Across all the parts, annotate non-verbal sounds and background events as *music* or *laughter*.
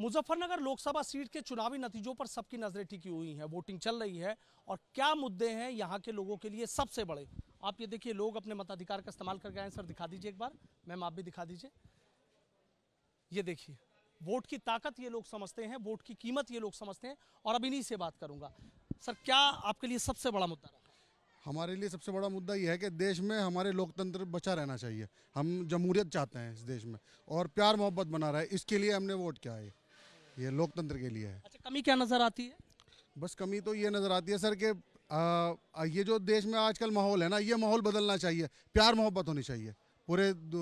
Muzaffarnagar Lok Sabha seat के चुनावी नतीजों पर सबकी नजरें टिकी हुई हैं वोटिंग चल रही है और क्या मुद्दे हैं यहाँ के लोगों के लिए सबसे बड़े आप ये देखिए लोग अपने मताधिकार का इस्तेमाल करके आए सर दिखा दीजिए एक बार मैम आप भी दिखा दीजिए ये देखिए वोट की ताकत ये लोग समझते हैं वोट की कीमत ये लोग समझते हैं और अब इन्हीं से बात करूंगा सर क्या आपके लिए सबसे बड़ा मुद्दा रहा हमारे लिए सबसे बड़ा मुद्दा यह है कि देश में हमारे लोकतंत्र बचा रहना चाहिए हम जमहूरियत चाहते हैं इस देश में और प्यार मोहब्बत बना रहा है इसके लिए हमने वोट किया है ये लोकतंत्र के लिए है अच्छा कमी क्या नज़र आती है बस कमी तो ये नज़र आती है सर आ, ये जो देश में आजकल माहौल है ना ये माहौल बदलना चाहिए प्यार मोहब्बत होनी चाहिए पूरे दु,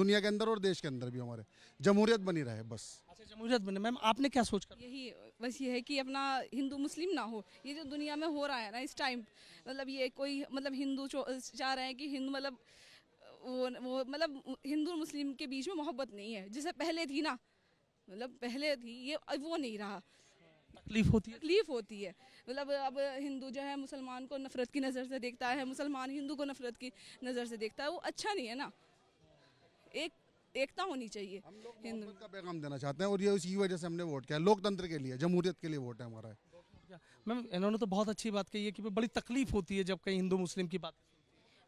दुनिया के अंदर और देश के अंदर भी हमारे जमहूरियत बनी रहे बस अच्छा, जमहूरियत बने मैम आपने क्या सोच कर यही बस ये है कि अपना हिंदू मुस्लिम ना हो ये जो दुनिया में हो रहा है ना इस टाइम मतलब ये कोई मतलब हिंदू चाह रहे हैं कि हिंदू मतलब वो वो मतलब हिंदू मुस्लिम के बीच में मोहब्बत नहीं है जैसे पहले थी ना मतलब पहले थी ये अब वो नहीं रहा तकलीफ होती है तकलीफ होती है मतलब अब हिंदू जो है मुसलमान को नफरत की नज़र से देखता है मुसलमान हिंदू को नफरत की नज़र से देखता है वो अच्छा नहीं है ना एक एकता होनी चाहिए हिंदू का पैगाम देना चाहते हैं और ये उसी वजह से हमने वोट किया लोकतंत्र के लिए जमहूरियत के लिए वोट है हमारा अच्छा, मैम इन्होंने तो बहुत अच्छी बात कही है कि बड़ी तकलीफ होती है जब कहीं हिंदू मुस्लिम की बात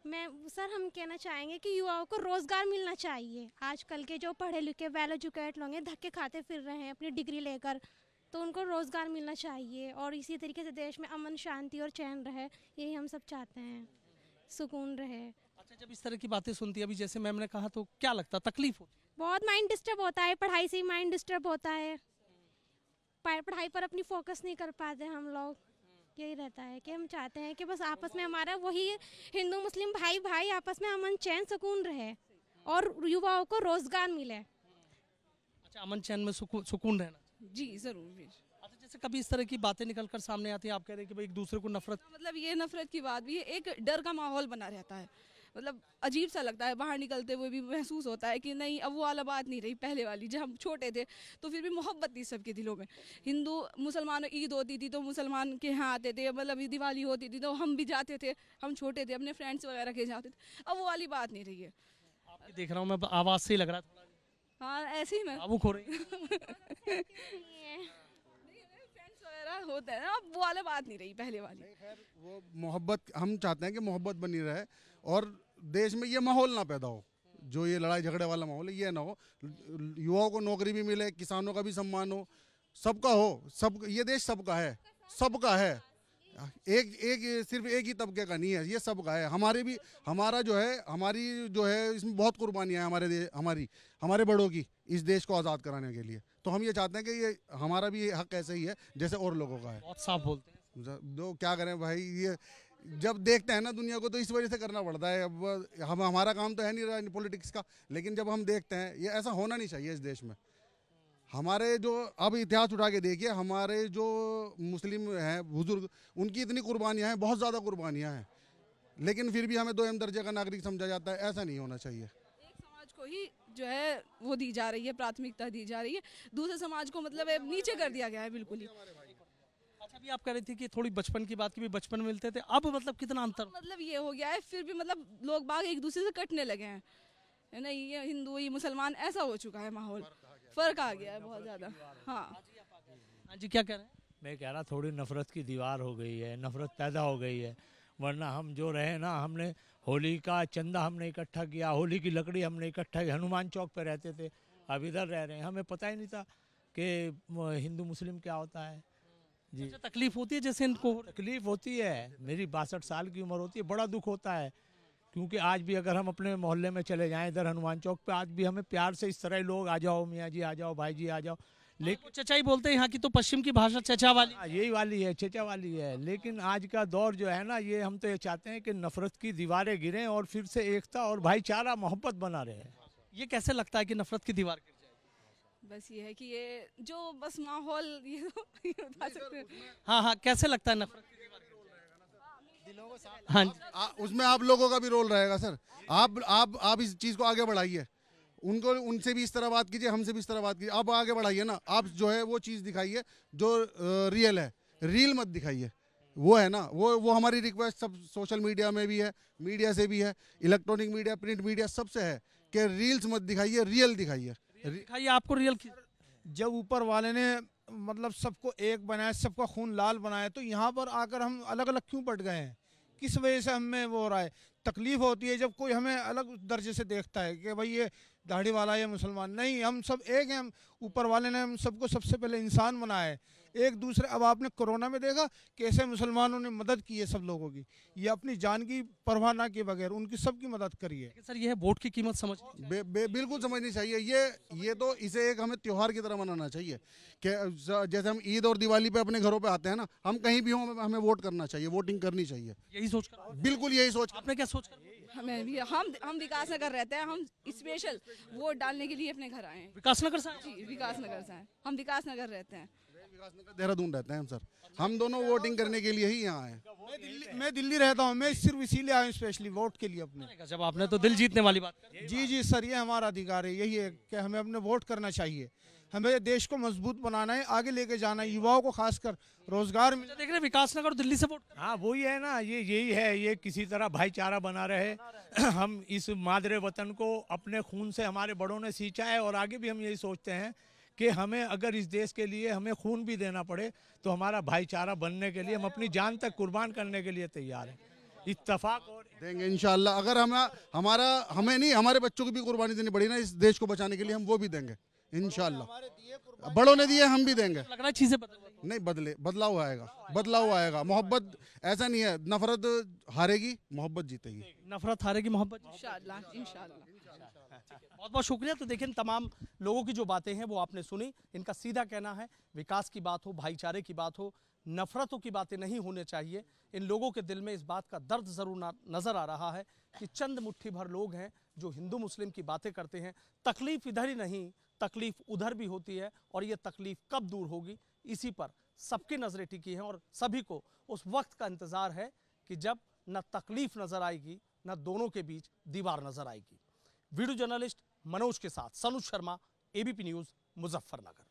मैं सर हम कहना चाहेंगे कि युवाओं को रोज़गार मिलना चाहिए आजकल के जो पढ़े लिखे वेल एजुकेट लोग हैं धक्के खाते फिर रहे हैं अपनी डिग्री लेकर तो उनको रोज़गार मिलना चाहिए और इसी तरीके से देश में अमन शांति और चैन रहे यही हम सब चाहते हैं सुकून रहे अच्छा जब इस तरह की बातें सुनती है अभी जैसे मैम ने कहा तो क्या लगता तकलीफ होती बहुत माइंड डिस्टर्ब होता है पढ़ाई से ही माइंड डिस्टर्ब होता है पढ़ाई पर अपनी फोकस नहीं कर पाते हम लोग यही रहता है कि हम चाहते हैं कि बस आपस में हमारा वही हिंदू मुस्लिम भाई भाई आपस में अमन चैन सुकून रहे और युवाओं को रोजगार मिले अच्छा अमन चैन में सुकून रहना जी जरूर अच्छा, जैसे कभी इस तरह की बातें निकल कर सामने आती है आप कह रहे हैं कि भाई एक दूसरे को नफरत मतलब ये नफरत की बात भी है एक डर का माहौल बना रहता है मतलब अजीब सा लगता है बाहर निकलते हुए भी महसूस होता है कि नहीं अब वो वाला बात नहीं रही पहले वाली जब हम छोटे थे तो फिर भी मोहब्बत थी सबके दिलों में हिंदू मुसलमान ईद होती थी तो मुसलमान के यहाँ आते थे मतलब दिवाली होती थी तो हम भी जाते थे हम छोटे थे अपने फ्रेंड्स वगैरह के जाते थे अब वो वाली बात नहीं रही है आपकी देख रहा हूँ मैं आवाज़ से ही लग रहा था हाँ ऐसे ही मैं भावुक रही होता है ना अब वो वाला बात नहीं रही पहले वाली वो मोहब्बत हम चाहते हैं कि मोहब्बत बनी रहे और देश में ये माहौल ना पैदा हो जो ये लड़ाई झगड़े वाला माहौल है ये ना हो युवाओं को नौकरी भी मिले किसानों का भी सम्मान हो सबका हो सब ये देश सबका है सबका है एक एक सिर्फ एक ही तबके का नहीं है ये सब का है हमारे भी हमारा जो है हमारी जो है इसमें बहुत कुर्बानियाँ हैं हमारे हमारी हमारे बड़ों की इस देश को आज़ाद कराने के लिए तो हम ये चाहते हैं कि ये हमारा भी हक ऐसे ही है जैसे और लोगों का है बहुत साफ बोलते हैं जो तो क्या करें भाई ये जब देखते हैं ना दुनिया को तो इस वजह से करना पड़ता है अब हम हमारा काम तो है नहीं रहा पॉलिटिक्स का लेकिन जब हम देखते हैं ये ऐसा होना नहीं चाहिए इस देश में हमारे जो अब इतिहास उठा के देखिए हमारे जो मुस्लिम हैं बुजुर्ग उनकी इतनी कुर्बानियाँ हैं बहुत ज़्यादा कुर्बानियाँ हैं लेकिन फिर भी हमें दो एम दर्जे का नागरिक समझा जाता है ऐसा नहीं होना चाहिए समाज को ही जो है वो दी जा रही है प्राथमिकता दी जा रही है दूसरे समाज को मतलब नीचे कर दिया गया है बिल्कुल ही अच्छा भी आप कह रही थी कि थोड़ी बचपन की बात की भी बचपन मिलते थे अब मतलब कितना अंतर मतलब ये हो गया है फिर भी मतलब लोग बाग एक दूसरे से कटने लगे हैं नहीं ये हिंदू ये मुसलमान ऐसा हो चुका है माहौल फर्क आ गया है बहुत ज़्यादा हाँ हाँ, हाँ जी क्या कह रहे हैं मैं कह रहा थोड़ी नफरत की दीवार हो गई है नफरत पैदा हो गई है वरना हम जो रहे ना हमने होली का चंदा हमने इकट्ठा किया होली की लकड़ी हमने इकट्ठा की हनुमान चौक पर रहते थे अब इधर रह रहे हैं हमें पता ही नहीं था कि हिंदू मुस्लिम क्या होता है जी अच्छा, तकलीफ होती है जैसे इनको तकलीफ होती है मेरी बासठ साल की उम्र होती है बड़ा दुख होता है क्योंकि आज भी अगर हम अपने मोहल्ले में चले जाएं इधर हनुमान चौक पे आज भी हमें प्यार से इस तरह लोग आ जाओ मियाँ जी आ जाओ भाई जी आ जाओ हाँ, लेकिन ही बोलते हैं यहाँ की तो पश्चिम की भाषा चचा वाली हाँ, यही वाली है चचा वाली है लेकिन आज का दौर जो है ना ये हम तो ये चाहते हैं कि नफरत की दीवारें गिरें और फिर से एकता और भाईचारा मोहब्बत बना रहे ये कैसे लगता है कि नफरत की दीवार गिरे बस ये है कि ये जो बस माहौल ये, तो, तो सकते हैं हाँ हाँ कैसे लगता है नफरत हाँ उसमें आप लोगों का भी रोल रहेगा सर आप आप आप इस चीज़ को आगे बढ़ाइए उनको उनसे भी इस तरह बात कीजिए हमसे भी इस तरह बात कीजिए आप आगे बढ़ाइए ना आप जो है वो चीज़ दिखाइए जो रियल है रील मत दिखाइए वो है ना वो वो हमारी रिक्वेस्ट सब सोशल मीडिया में भी है मीडिया से भी है इलेक्ट्रॉनिक मीडिया प्रिंट मीडिया सबसे है कि रील्स मत दिखाइए रियल दिखाइए दिखाइए आपको रियल जब ऊपर वाले ने मतलब सबको एक बनाया सबका खून लाल बनाया तो यहाँ पर आकर हम अलग अलग क्यों पट गए हैं किस वजह से हमें वो हो रहा है तकलीफ़ होती है जब कोई हमें अलग दर्जे से देखता है कि भाई ये दाढ़ी वाला या मुसलमान नहीं हम सब एक हैं ऊपर वाले ने हम सबको सबसे पहले इंसान बनाया है एक दूसरे अब आपने कोरोना में देखा कैसे मुसलमानों ने मदद की है सब लोगों की ये अपनी जान की परवाह ना किए बगैर उनकी सबकी मदद करी है सर यह वोट की कीमत समझ बे, बे, बिल्कुल समझनी चाहिए ये ये तो इसे एक हमें त्यौहार की तरह मनाना चाहिए कि जैसे हम ईद और दिवाली पे अपने घरों पे आते हैं ना हम कहीं भी हों हमें वोट करना चाहिए वोटिंग करनी चाहिए यही सोच बिल्कुल यही सोच आपने क्या सोच हमें भी हम हम विकास नगर रहते हैं हम स्पेशल वोट डालने के लिए अपने घर आए हैं विकास नगर से जी विकास नगर से हम विकास नगर रहते हैं विकास नगर देहरादून रहते हैं हम सर हम दोनों वोटिंग करने के लिए ही यहाँ आए मैं दिल्ली रहता हूँ मैं सिर्फ इसीलिए आया स्पेशली वोट के लिए अपने जब आपने तो दिल जीतने वाली बात जी जी सर ये हमारा अधिकार है यही है कि हमें अपने वोट करना चाहिए हमें देश को मजबूत बनाना है आगे लेके जाना है युवाओं को खासकर रोजगार मिल अच्छा, देख रहे विकास नगर दिल्ली सपोर्ट हाँ वही है ना ये यही है ये किसी तरह भाईचारा बना रहे *clears throat* हम इस मादरे वतन को अपने खून से हमारे बड़ों ने सींचा है और आगे भी हम यही सोचते हैं कि हमें अगर इस देश के लिए हमें खून भी देना पड़े तो हमारा भाईचारा बनने के लिए हम अपनी जान तक कुर्बान करने के लिए तैयार हैं इतफाक और देंगे इंशाल्लाह अगर हम हमारा हमें नहीं हमारे बच्चों की भी कुर्बानी देनी पड़ी ना इस देश को बचाने के लिए हम वो भी देंगे इनशाला बड़ों ने दिए हम भी देंगे चीज़ें नहीं बदले बदलाव आएगा हाँ, बदलाव आएगा मोहब्बत ऐसा नहीं है नफरत हारेगी मोहब्बत जीतेगी नफरत हारेगी मोहब्बत बहुत बहुत शुक्रिया तो देखें तमाम लोगों की जो बातें हैं वो आपने सुनी इनका सीधा कहना है विकास की बात हो भाईचारे की बात हो नफरतों की बातें नहीं होने चाहिए इन लोगों के दिल में इस बात का दर्द ज़रूर नज़र आ रहा है कि चंद मुट्ठी भर लोग हैं जो हिंदू मुस्लिम की बातें करते हैं तकलीफ़ इधर ही नहीं तकलीफ़ उधर भी होती है और ये तकलीफ़ कब दूर होगी इसी पर सबकी नज़रें टिकी हैं और सभी को उस वक्त का इंतज़ार है कि जब न तकलीफ़ नज़र आएगी न दोनों के बीच दीवार नज़र आएगी वीडियो जर्नलिस्ट मनोज के साथ सनु शर्मा एबीपी न्यूज़ मुजफ्फरनगर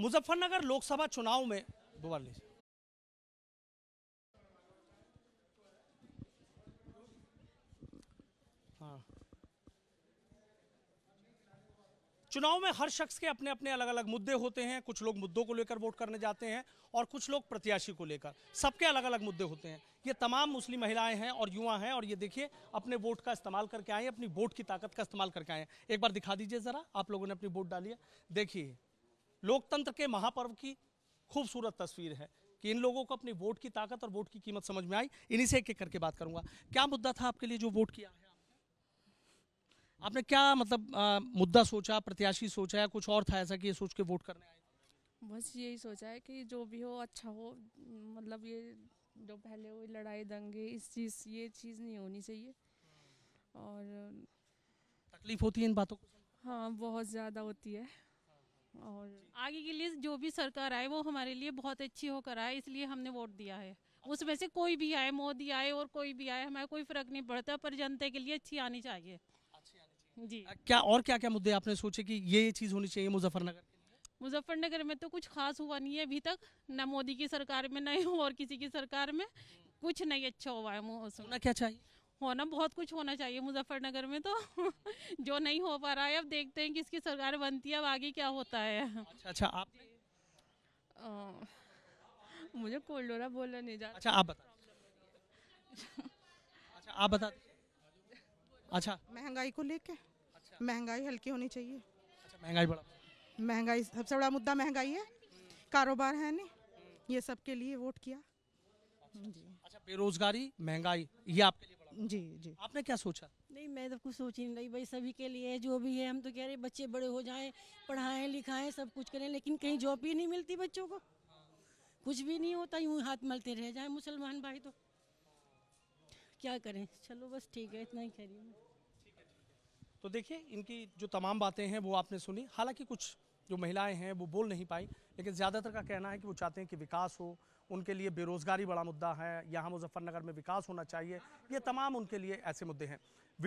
मुजफ्फरनगर लोकसभा चुनाव में बोल लीजिए हाँ चुनाव में हर शख्स के अपने अपने अलग अलग मुद्दे होते हैं कुछ लोग मुद्दों को लेकर वोट करने जाते हैं और कुछ लोग प्रत्याशी को लेकर सबके अलग अलग मुद्दे होते हैं ये तमाम मुस्लिम महिलाएं हैं और युवा हैं और ये देखिए अपने वोट का इस्तेमाल करके आए अपनी वोट की ताकत का इस्तेमाल करके आए एक बार दिखा दीजिए ज़रा आप लोगों ने अपनी वोट डाली देखिए लोकतंत्र के महापर्व की खूबसूरत तस्वीर है कि इन लोगों को अपनी वोट की ताकत और वोट की कीमत समझ में आई इन्हीं से एक एक करके बात करूंगा क्या मुद्दा था आपके लिए जो वोट किया है आपने आपने क्या मतलब आ, मुद्दा सोचा प्रत्याशी सोचा या कुछ और था ऐसा कि ये सोच के वोट करने आए बस यही सोचा है कि जो भी हो अच्छा हो मतलब ये जो पहले हुई लड़ाई दंगे इस चीज़ ये चीज़ नहीं होनी चाहिए और तकलीफ होती है इन बातों को हाँ बहुत ज़्यादा होती है और आगे के लिए जो भी सरकार आए वो हमारे लिए बहुत अच्छी होकर आए इसलिए हमने वोट दिया है उसमें से कोई भी आए मोदी आए और कोई भी आए हमें कोई फर्क नहीं पड़ता पर जनता के लिए अच्छी आनी चाहिए जी क्या और क्या क्या मुद्दे आपने सोचे कि ये चीज़ होनी चाहिए मुजफ्फरनगर मुजफ्फरनगर में तो कुछ खास हुआ नहीं है अभी तक न मोदी की सरकार में न और किसी की सरकार में हम्म। कुछ नहीं अच्छा हुआ है क्या चाहिए होना बहुत कुछ होना चाहिए मुजफ्फरनगर में तो *laughs* जो नहीं हो पा रहा है अब देखते हैं किसकी सरकार बनती है अब आगे क्या होता है अच्छा अच्छा आप आ, मुझे कोल्डोरा बोलना नहीं जा अच्छा आप बता अच्छा आप बता अच्छा महंगाई को लेके अच्छा। महंगाई हल्की होनी चाहिए अच्छा महंगाई बड़ा महंगाई सबसे बड़ा मुद्दा महंगाई है कारोबार है नहीं हम्म। ये सब के लिए वोट किया अच्छा, अच्छा बेरोजगारी महंगाई ये आपके लिए जी जी आपने क्या सोचा नहीं मैं तो कुछ सोच ही नहीं रही भाई सभी के लिए जो भी है हम तो कह रहे बच्चे बड़े हो जाएं पढ़ाएं लिखाएं सब कुछ करें लेकिन कहीं जॉब ही नहीं मिलती बच्चों को कुछ भी नहीं होता यूँ हाथ मलते रह जाए मुसलमान भाई तो क्या करें चलो बस ठीक है इतना ही कह रही हूँ तो देखिए इनकी जो तमाम बातें हैं वो आपने सुनी हालांकि कुछ जो महिलाएं हैं वो बोल नहीं पाई लेकिन ज़्यादातर का कहना है कि वो चाहते हैं कि विकास हो उनके लिए बेरोज़गारी बड़ा मुद्दा है यहाँ मुजफ्फरनगर में विकास होना चाहिए ये तमाम उनके लिए ऐसे मुद्दे हैं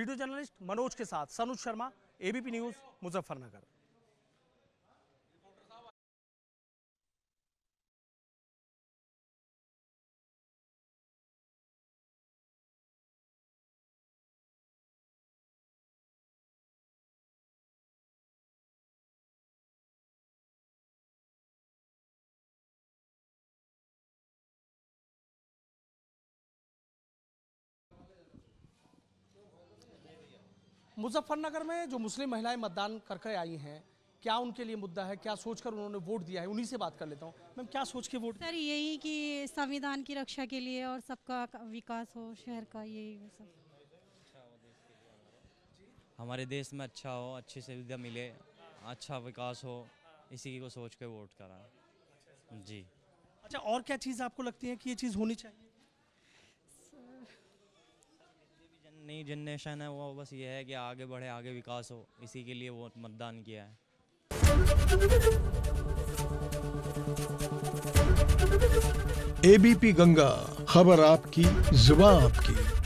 वीडियो जर्नलिस्ट मनोज के साथ सनुज शर्मा एबीपी न्यूज़ मुजफ्फरनगर मुजफ्फरनगर में जो मुस्लिम महिलाएं मतदान करके आई हैं क्या उनके लिए मुद्दा है क्या सोचकर उन्होंने वोट दिया है उन्हीं से बात कर लेता हूँ मैम क्या सोच के वोट सर यही कि संविधान की रक्षा के लिए और सबका विकास हो शहर का यही सब हमारे देश में अच्छा हो अच्छी सुविधा मिले अच्छा विकास हो इसी को सोच के वोट करा जी अच्छा और क्या चीज़ आपको लगती है कि ये चीज़ होनी चाहिए नई जनरेशन है वो बस ये है कि आगे बढ़े आगे विकास हो इसी के लिए वो मतदान किया है एबीपी गंगा खबर आपकी जुबा आपकी